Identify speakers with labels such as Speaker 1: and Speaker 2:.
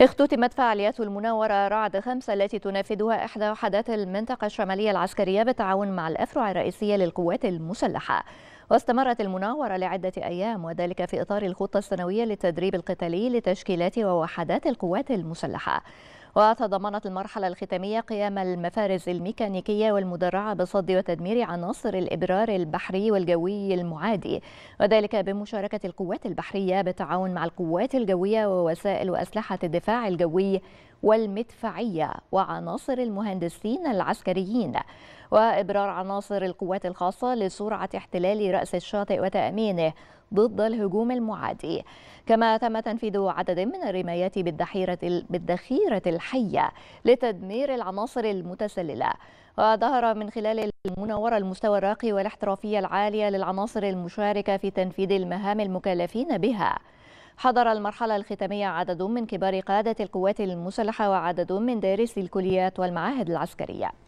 Speaker 1: اختتمت فعاليات المناورة رعد خمسة التي تنفذها إحدى وحدات المنطقة الشمالية العسكرية بالتعاون مع الأفرع الرئيسية للقوات المسلحة واستمرت المناورة لعدة أيام وذلك في إطار الخطة السنوية للتدريب القتالي لتشكيلات ووحدات القوات المسلحة وتضمنت المرحلة الختامية قيام المفارز الميكانيكية والمدرعة بصد وتدمير عناصر الإبرار البحري والجوي المعادي وذلك بمشاركة القوات البحرية بالتعاون مع القوات الجوية ووسائل وأسلحة الدفاع الجوي والمدفعية وعناصر المهندسين العسكريين وإبرار عناصر القوات الخاصة لسرعة احتلال رأس الشاطئ وتأمينه ضد الهجوم المعادي كما تم تنفيذ عدد من الرمايات بالدحيرة بالدخيرة الحية لتدمير العناصر المتسللة وظهر من خلال المناورة المستوى الراقي والاحترافية العالية للعناصر المشاركة في تنفيذ المهام المكلفين بها حضر المرحلة الختامية عدد من كبار قادة القوات المسلحة وعدد من دارسي الكليات والمعاهد العسكرية